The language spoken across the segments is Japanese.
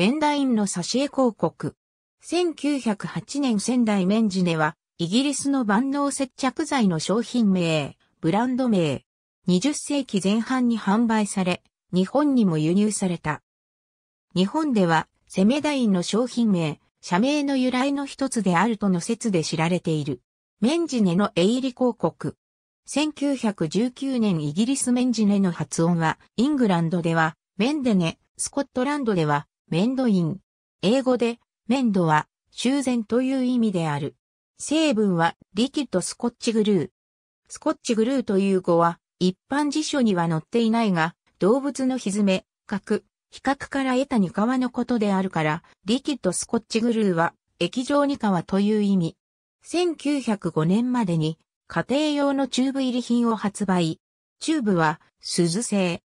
メンダインの挿絵広告。1908年仙台メンジネは、イギリスの万能接着剤の商品名、ブランド名。20世紀前半に販売され、日本にも輸入された。日本では、セメダインの商品名、社名の由来の一つであるとの説で知られている。メンジネの営利広告。1919年イギリスメンジネの発音は、イングランドでは、メンデネ、スコットランドでは、メンドイン。英語で、メンドは、修繕という意味である。成分は、リキッドスコッチグルー。スコッチグルーという語は、一般辞書には載っていないが、動物のひずめ、角、比較から得たに皮のことであるから、リキッドスコッチグルーは、液状に皮という意味。1905年までに、家庭用のチューブ入り品を発売。チューブは、鈴製、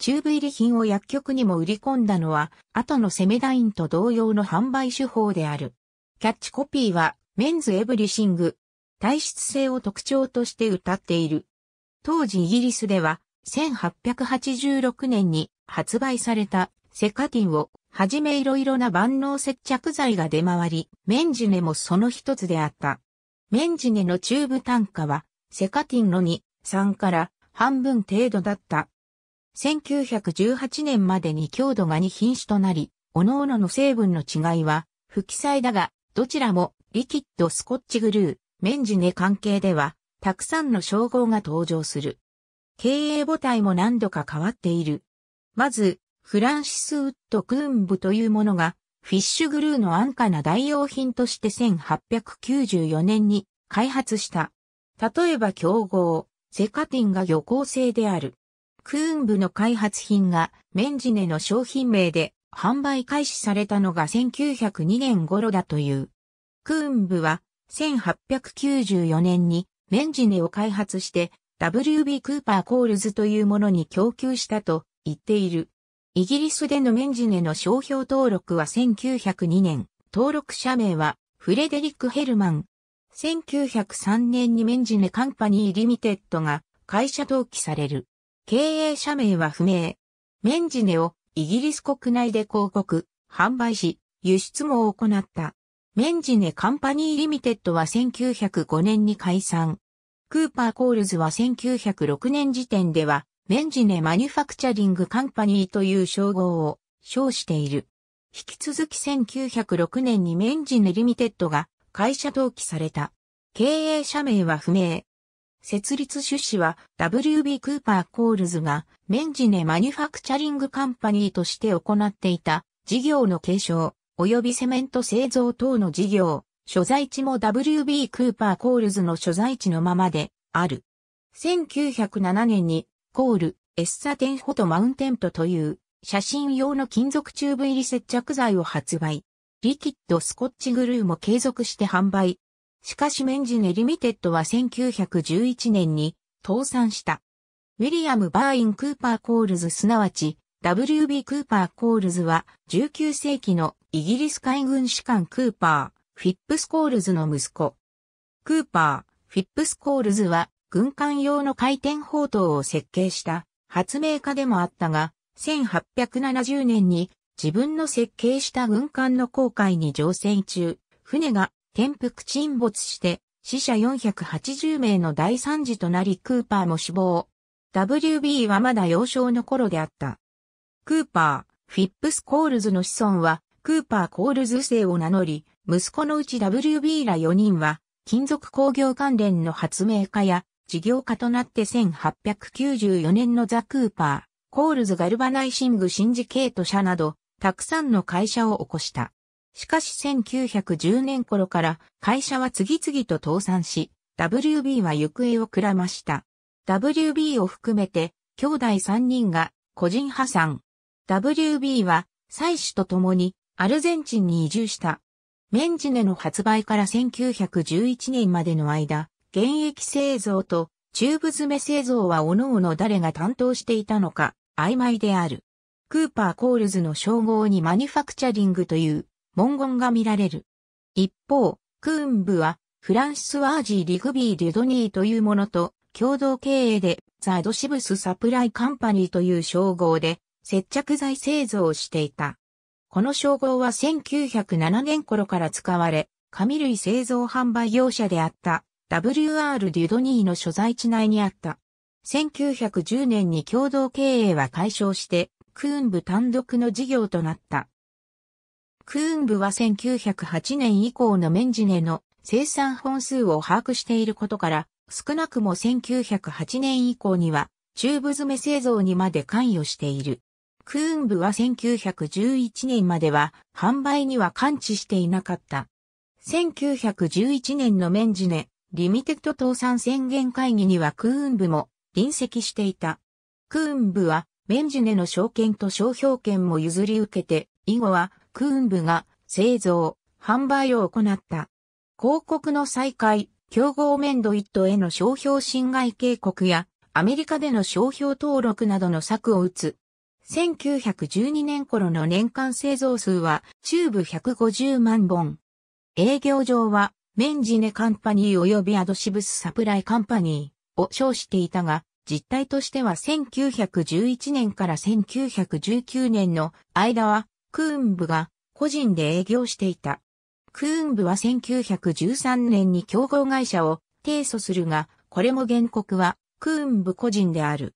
チューブ入り品を薬局にも売り込んだのは、後のセメダインと同様の販売手法である。キャッチコピーは、メンズエブリシング。体質性を特徴として歌っている。当時イギリスでは、1886年に発売されたセカティンをはじめ色々な万能接着剤が出回り、メンジネもその一つであった。メンジネのチューブ単価は、セカティンの2、3から半分程度だった。1918年までに強度が2品種となり、各々の成分の違いは不記載だが、どちらもリキッドスコッチグルー、メンジネ関係では、たくさんの称号が登場する。経営母体も何度か変わっている。まず、フランシス・ウッド・クーンブというものが、フィッシュグルーの安価な代用品として1894年に開発した。例えば競合、セカティンが漁港製である。クーン部の開発品がメンジネの商品名で販売開始されたのが1902年頃だという。クーン部は1894年にメンジネを開発して WB クーパーコールズというものに供給したと言っている。イギリスでのメンジネの商標登録は1902年、登録者名はフレデリック・ヘルマン。1903年にメンジネカンパニーリミテッドが会社登記される。経営者名は不明。メンジネをイギリス国内で広告、販売し、輸出も行った。メンジネカンパニーリミテッドは1905年に解散。クーパーコールズは1906年時点では、メンジネマニュファクチャリングカンパニーという称号を称している。引き続き1906年にメンジネリミテッドが会社登記された。経営者名は不明。設立趣旨は WB クーパーコールズがメンジネマニュファクチャリングカンパニーとして行っていた事業の継承及びセメント製造等の事業、所在地も WB クーパーコールズの所在地のままである。1907年にコール、エッサテンフォトマウンテントという写真用の金属チューブ入り接着剤を発売。リキッドスコッチグルーも継続して販売、しかしメンジネリミテッドは1911年に倒産した。ウィリアム・バーイン・クーパー・コールズすなわち W.B. クーパー・コールズは19世紀のイギリス海軍士官クーパー、フィップス・コールズの息子。クーパー、フィップス・コールズは軍艦用の回転砲塔を設計した発明家でもあったが、1870年に自分の設計した軍艦の航海に乗船中、船が転覆沈没して死者480名の大惨事となりクーパーも死亡。WB はまだ幼少の頃であった。クーパー、フィップス・コールズの子孫は、クーパー・コールズ姓を名乗り、息子のうち WB ら4人は、金属工業関連の発明家や事業家となって1894年のザ・クーパー、コールズ・ガルバナイシング・シンジケート社など、たくさんの会社を起こした。しかし1910年頃から会社は次々と倒産し、WB は行方をくらました。WB を含めて兄弟3人が個人破産。WB は妻子と共にアルゼンチンに移住した。メンジネの発売から1911年までの間、現役製造とチューブ詰め製造は各々誰が担当していたのか曖昧である。クーパー・コールズの称号にマニファクチャリングという文言が見られる。一方、クーンブは、フランスワージー・リグビー・デュドニーというものと、共同経営で、ザ・ドシブス・サプライ・カンパニーという称号で、接着剤製造をしていた。この称号は1907年頃から使われ、紙類製造販売業者であった WR デュドニーの所在地内にあった。1910年に共同経営は解消して、クーン部単独の事業となった。クーン部は1908年以降のメンジネの生産本数を把握していることから、少なくも1908年以降には、チューブ詰め製造にまで関与している。クーン部は1911年までは販売には感知していなかった。1911年のメンジネ、リミテッド倒産宣言会議にはクーン部も臨席していた。クーン部はメンジネの証券と商標権も譲り受けて、以後はク部が製造、販売を行った。広告の再開、競合メンドイットへの商標侵害警告や、アメリカでの商標登録などの策を打つ。1912年頃の年間製造数はチューブ150万本。営業上はメンジネカンパニー及びアドシブスサプライカンパニーを称していたが、実態としては1911年から1919年の間はクーンブが個人で営業していた。クーンブは1913年に競合会社を提訴するが、これも原告はクーンブ個人である。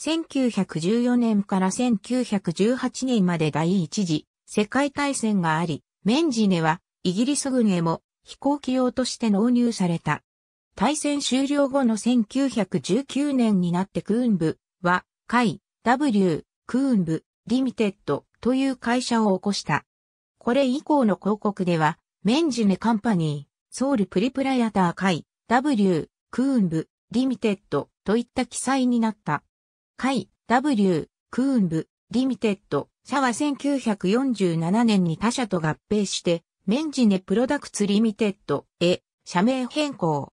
1914年から1918年まで第一次世界大戦があり、メンジネはイギリス軍へも飛行機用として納入された。大戦終了後の1919年になってクーンブは、海 W、クーンブ、リミテッドという会社を起こした。これ以降の広告では、メンジネカンパニー、ソウルプリプライアター会、W、クーンブ、リミテッドといった記載になった。会、W、クーンブ、リミテッド、社は1947年に他社と合併して、メンジネプロダクツリミテッドへ社名変更。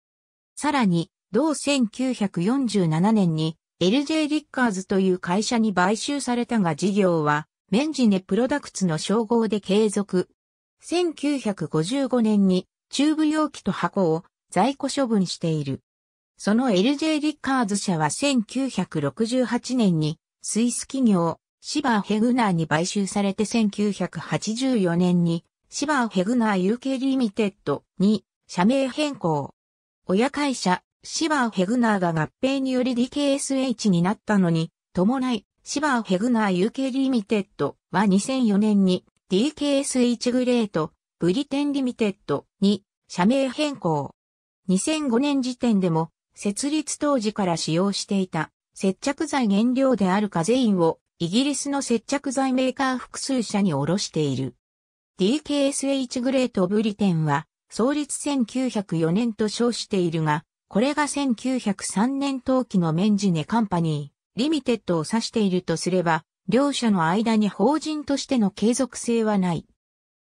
さらに、同1947年に LJ リッカーズという会社に買収されたが事業はメンジネプロダクツの称号で継続。1955年にチューブ容器と箱を在庫処分している。その LJ リッカーズ社は1968年にスイス企業シバー・ヘグナーに買収されて1984年にシバー・ヘグナー UK リミテッドに社名変更。親会社シバー・ヘグナーが合併により DKSH になったのに伴いシバーヘグナー UK リミテッドは2004年に DKSH グレートブリテンリミテッドに社名変更。2005年時点でも設立当時から使用していた接着剤原料であるカゼインをイギリスの接着剤メーカー複数社に卸している。DKSH グレートブリテンは創立1904年と称しているが、これが1903年冬季のメンジネカンパニー。リミテッドを指しているとすれば、両者の間に法人としての継続性はない。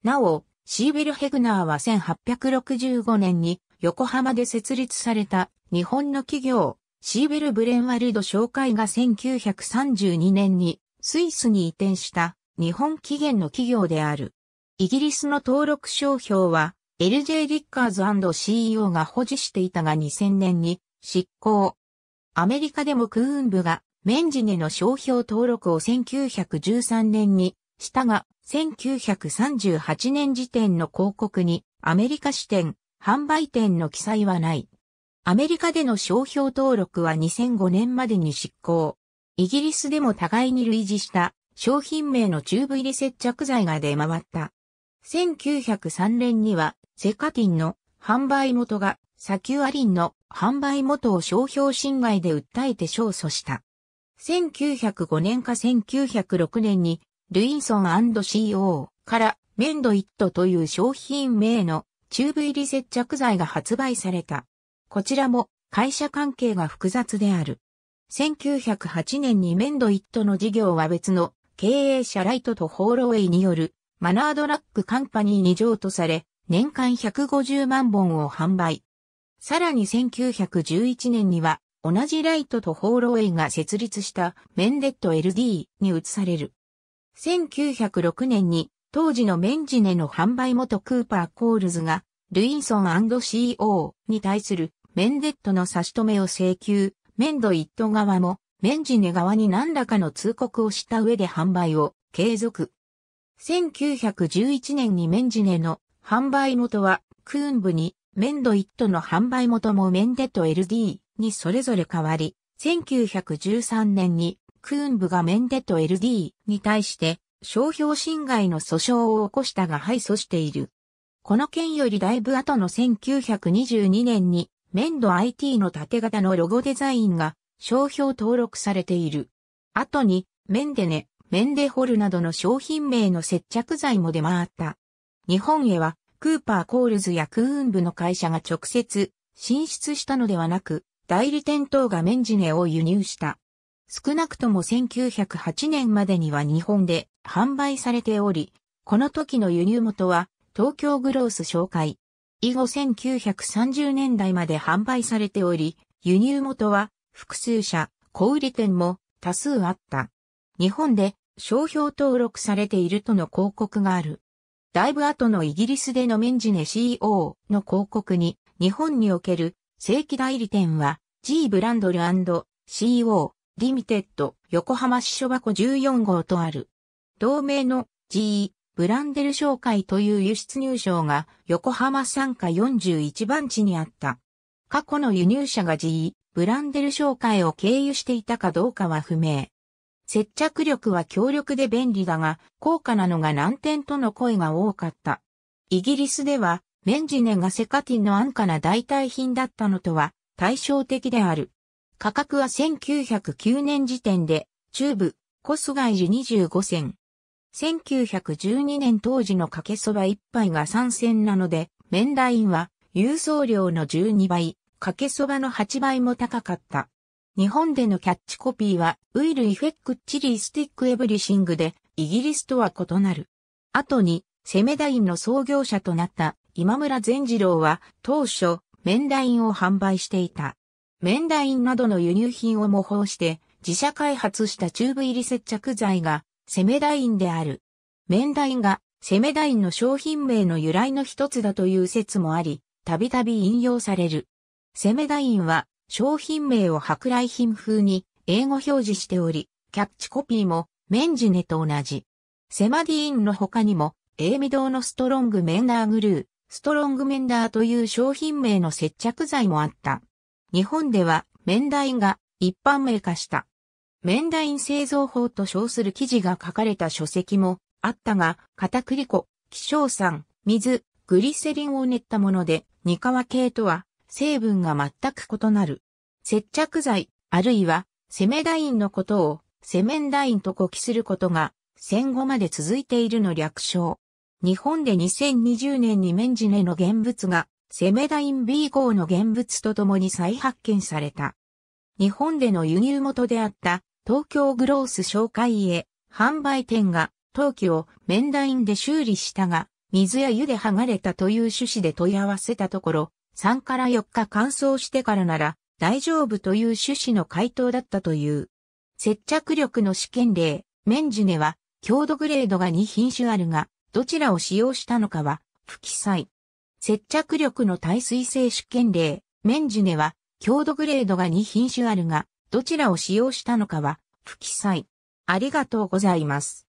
なお、シーベルヘグナーは1865年に横浜で設立された日本の企業、シーベルブレンワルド商会が1932年にスイスに移転した日本起源の企業である。イギリスの登録商標は LJ リッカーズ &CEO が保持していたが2000年に執行。アメリカでも空運部がメンジネの商標登録を1913年にしたが、1938年時点の広告にアメリカ支店、販売店の記載はない。アメリカでの商標登録は2005年までに執行。イギリスでも互いに類似した商品名のチューブ入り接着剤が出回った。1903年にはセカティンの販売元がサキュアリンの販売元を商標侵害で訴えて勝訴した。1905年か1906年に、ルインソン &CO からメンドイットという商品名のチューブ入り接着剤が発売された。こちらも会社関係が複雑である。1908年にメンドイットの事業は別の経営者ライトとホーロウェイによるマナードラッグカンパニーに譲渡され、年間150万本を販売。さらに1911年には同じライトとホーロウェイが設立したメンデット LD に移される。1906年に当時のメンジネの販売元クーパー・コールズがルインソン &CO に対するメンデットの差し止めを請求、メンドイット側もメンジネ側に何らかの通告をした上で販売を継続。1911年にメンジネの販売元はクーンブにメンドイットの販売元もメンデット LD にそれぞれ変わり、1913年にクーン部がメンデと LD に対して商標侵害の訴訟を起こしたが敗訴している。この件よりだいぶ後の1922年にメンド IT の縦型のロゴデザインが商標登録されている。後にメンデネ、メンデホルなどの商品名の接着剤も出回った。日本へはクーパーコールズやクーン部の会社が直接進出したのではなく、代理店等がメンジネを輸入した。少なくとも1908年までには日本で販売されており、この時の輸入元は東京グロース紹介。以後1930年代まで販売されており、輸入元は複数社、小売店も多数あった。日本で商標登録されているとの広告がある。だいぶ後のイギリスでのメンジネ CO の広告に、日本における正規代理店は G ブランドル &CO リミテッド横浜支所箱14号とある。同名の G ブランデル商会という輸出入賞が横浜参加41番地にあった。過去の輸入者が G ブランデル商会を経由していたかどうかは不明。接着力は強力で便利だが、高価なのが難点との声が多かった。イギリスでは、メンジネがセカティの安価な代替品だったのとは対照的である。価格は1909年時点で、中部、コスガイジ25銭。1912年当時のかけそば1杯が3銭なので、麺ラインは、郵送料の12倍、かけそばの8倍も高かった。日本でのキャッチコピーは、ウイルイフェックチリースティックエブリシングで、イギリスとは異なる。後に、セメダインの創業者となった今村善次郎は当初ンダインを販売していた。ンダインなどの輸入品を模倣して、自社開発したチューブ入り接着剤が、セメダインである。ンダインが、セメダインの商品名の由来の一つだという説もあり、たびたび引用される。セメダインは、商品名を舶来品風に、英語表示しており、キャッチコピーも、メンジネと同じ。セマディーンの他にも、エーミドーのストロングメンダーグルー、ストロングメンダーという商品名の接着剤もあった。日本では、メンダインが一般名化した。メンダイン製造法と称する記事が書かれた書籍もあったが、片栗粉、希少酸、水、グリセリンを練ったもので、ニカワ系とは成分が全く異なる。接着剤、あるいはセメダインのことをセメンダインと呼気することが戦後まで続いているの略称。日本で2020年にメンジネの現物が、セメダイン B 号の現物とともに再発見された。日本での輸入元であった東京グロース紹介へ販売店が陶器をメンダインで修理したが、水や湯で剥がれたという趣旨で問い合わせたところ、3から4日乾燥してからなら大丈夫という趣旨の回答だったという。接着力の試験例、メンジネは強度グレードが2品種あるが、どちらを使用したのかは、不記載。接着力の耐水性試験例、メンジュネは、強度グレードが2品種あるが、どちらを使用したのかは、不記載。ありがとうございます。